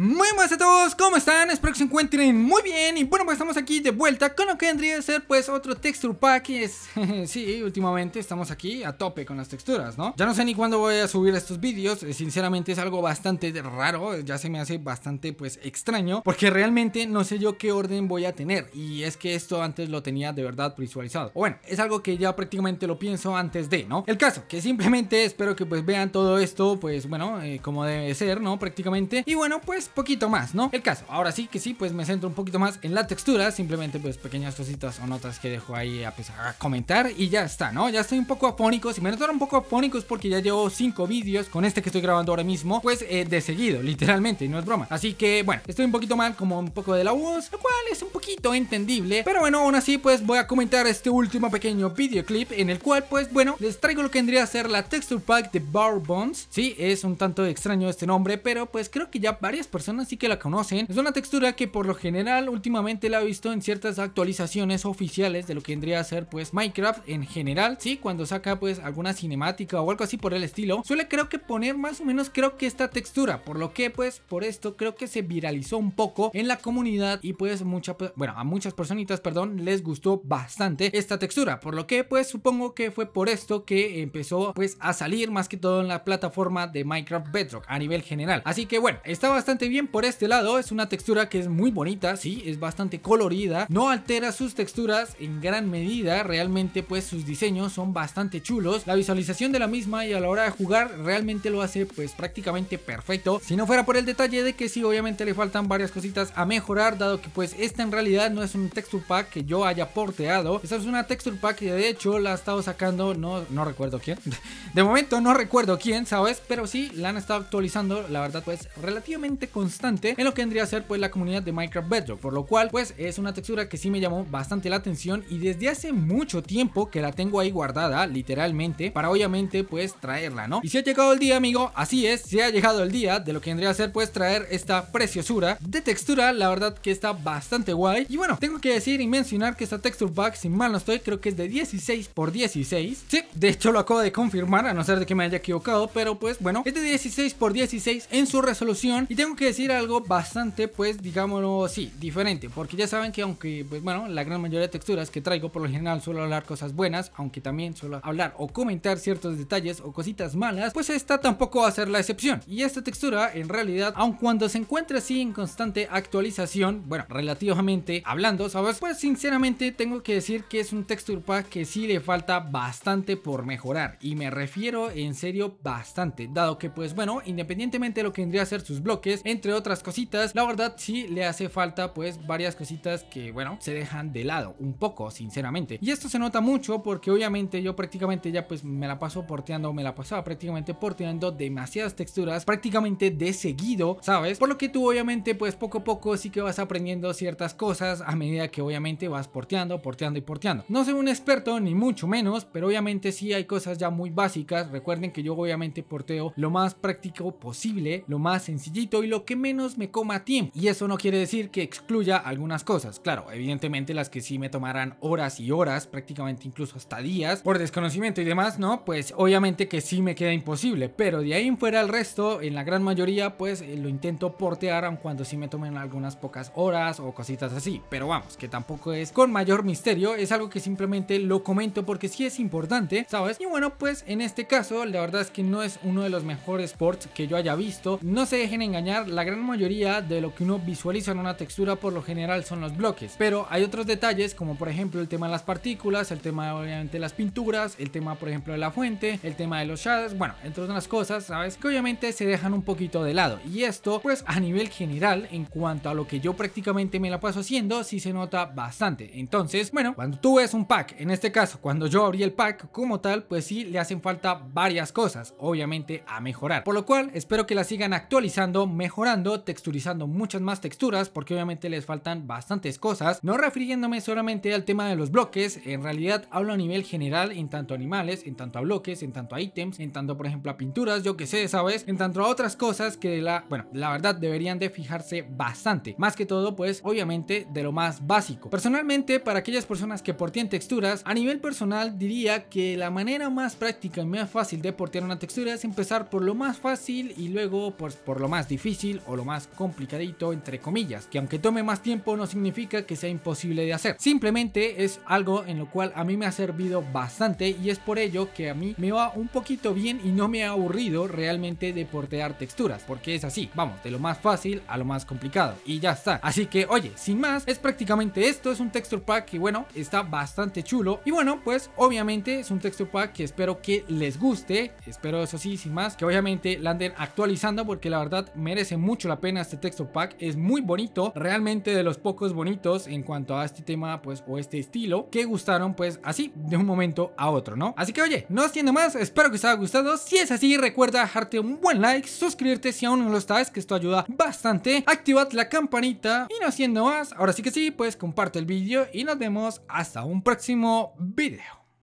Muy buenas a todos, ¿cómo están? Espero que se encuentren muy bien Y bueno, pues estamos aquí de vuelta con lo que vendría a ser pues otro texture pack y es, Sí, últimamente estamos aquí a tope con las texturas, ¿no? Ya no sé ni cuándo voy a subir estos vídeos eh, Sinceramente es algo bastante raro Ya se me hace bastante pues extraño Porque realmente no sé yo qué orden voy a tener Y es que esto antes lo tenía de verdad visualizado O bueno, es algo que ya prácticamente lo pienso antes de, ¿no? El caso, que simplemente espero que pues vean todo esto Pues bueno, eh, como debe ser, ¿no? Prácticamente Y bueno, pues poquito más, ¿no? El caso, ahora sí que sí, pues me centro un poquito más en la textura, simplemente pues pequeñas cositas o notas que dejo ahí a, pesar a comentar y ya está, ¿no? Ya estoy un poco apónico, y me notaron un poco apónicos porque ya llevo cinco vídeos con este que estoy grabando ahora mismo, pues eh, de seguido, literalmente, y no es broma. Así que bueno, estoy un poquito mal como un poco de la voz, lo cual es un poquito entendible, pero bueno, aún así pues voy a comentar este último pequeño videoclip en el cual pues bueno, les traigo lo que vendría a ser la texture pack de Barbons Sí, es un tanto extraño este nombre, pero pues creo que ya varias personas personas sí que la conocen. Es una textura que por lo general últimamente la he visto en ciertas actualizaciones oficiales de lo que vendría a ser pues Minecraft en general. Sí, cuando saca pues alguna cinemática o algo así por el estilo, suele creo que poner más o menos creo que esta textura. Por lo que pues por esto creo que se viralizó un poco en la comunidad y pues mucha, pues, bueno, a muchas personitas, perdón, les gustó bastante esta textura. Por lo que pues supongo que fue por esto que empezó pues a salir más que todo en la plataforma de Minecraft Bedrock a nivel general. Así que bueno, está bastante bien por este lado, es una textura que es muy bonita, sí, es bastante colorida, no altera sus texturas en gran medida, realmente pues sus diseños son bastante chulos, la visualización de la misma y a la hora de jugar realmente lo hace pues prácticamente perfecto, si no fuera por el detalle de que sí, obviamente le faltan varias cositas a mejorar, dado que pues esta en realidad no es un texture pack que yo haya porteado, esta es una texture pack que de hecho la ha estado sacando, no, no recuerdo quién, de momento no recuerdo quién, ¿sabes? Pero sí, la han estado actualizando, la verdad pues relativamente constante en lo que vendría a ser pues la comunidad de Minecraft Bedrock, por lo cual pues es una textura que sí me llamó bastante la atención y desde hace mucho tiempo que la tengo ahí guardada literalmente para obviamente pues traerla, ¿no? Y si ha llegado el día amigo, así es, se ha llegado el día de lo que vendría a ser pues traer esta preciosura de textura, la verdad que está bastante guay y bueno, tengo que decir y mencionar que esta texture pack, si mal no estoy, creo que es de 16 por 16, sí, de hecho lo acabo de confirmar a no ser de que me haya equivocado, pero pues bueno, es de 16 x 16 en su resolución y tengo que decir algo bastante, pues digámoslo así, diferente. Porque ya saben que aunque, pues bueno, la gran mayoría de texturas que traigo por lo general suelo hablar cosas buenas, aunque también suelo hablar o comentar ciertos detalles o cositas malas, pues esta tampoco va a ser la excepción. Y esta textura, en realidad, aun cuando se encuentra así en constante actualización, bueno, relativamente hablando, ¿sabes? Pues sinceramente tengo que decir que es un texture pack que sí le falta bastante por mejorar. Y me refiero en serio bastante, dado que pues bueno, independientemente de lo que vendría a ser sus bloques, entre otras cositas. La verdad sí le hace falta pues varias cositas que bueno, se dejan de lado un poco, sinceramente. Y esto se nota mucho porque obviamente yo prácticamente ya pues me la paso porteando, me la pasaba prácticamente porteando demasiadas texturas prácticamente de seguido, ¿sabes? Por lo que tú obviamente pues poco a poco sí que vas aprendiendo ciertas cosas a medida que obviamente vas porteando, porteando y porteando. No soy un experto ni mucho menos, pero obviamente sí hay cosas ya muy básicas. Recuerden que yo obviamente porteo lo más práctico posible, lo más sencillito y lo que menos me coma tiempo. Y eso no quiere decir que excluya algunas cosas. Claro, evidentemente las que sí me tomarán horas y horas, prácticamente incluso hasta días, por desconocimiento y demás, ¿no? Pues obviamente que sí me queda imposible. Pero de ahí en fuera el resto, en la gran mayoría, pues eh, lo intento portear, aun cuando sí me tomen algunas pocas horas o cositas así. Pero vamos, que tampoco es con mayor misterio, es algo que simplemente lo comento porque sí es importante, ¿sabes? Y bueno, pues en este caso, la verdad es que no es uno de los mejores ports que yo haya visto. No se dejen engañar, la gran mayoría de lo que uno visualiza en una textura por lo general son los bloques, pero hay otros detalles como por ejemplo el tema de las partículas, el tema obviamente las pinturas, el tema por ejemplo de la fuente, el tema de los shaders, bueno, entre otras cosas, sabes que obviamente se dejan un poquito de lado y esto pues a nivel general en cuanto a lo que yo prácticamente me la paso haciendo sí se nota bastante. Entonces, bueno, cuando tú ves un pack, en este caso cuando yo abrí el pack como tal, pues sí le hacen falta varias cosas, obviamente a mejorar, por lo cual espero que la sigan actualizando mejor mejorando, texturizando muchas más texturas porque obviamente les faltan bastantes cosas, no refiriéndome solamente al tema de los bloques, en realidad hablo a nivel general en tanto animales, en tanto a bloques, en tanto a ítems, en tanto por ejemplo a pinturas, yo que sé, ¿sabes? En tanto a otras cosas que la, bueno, la verdad deberían de fijarse bastante, más que todo pues obviamente de lo más básico. Personalmente para aquellas personas que portían texturas, a nivel personal diría que la manera más práctica y más fácil de portear una textura es empezar por lo más fácil y luego pues, por lo más difícil o lo más complicadito, entre comillas, que aunque tome más tiempo no significa que sea imposible de hacer. Simplemente es algo en lo cual a mí me ha servido bastante y es por ello que a mí me va un poquito bien y no me ha aburrido realmente de portear texturas, porque es así, vamos, de lo más fácil a lo más complicado y ya está. Así que oye, sin más, es prácticamente esto, es un texture pack que bueno, está bastante chulo y bueno, pues obviamente es un texture pack que espero que les guste, espero eso sí, sin más, que obviamente la anden actualizando porque la verdad merece mucho la pena este texto pack, es muy bonito, realmente de los pocos bonitos en cuanto a este tema pues o este estilo que gustaron pues así de un momento a otro, ¿no? Así que oye, no haciendo más, espero que os haya gustado, si es así recuerda dejarte un buen like, suscribirte si aún no lo estás, que esto ayuda bastante, activad la campanita y no haciendo más, ahora sí que sí, pues comparte el vídeo y nos vemos hasta un próximo Vídeo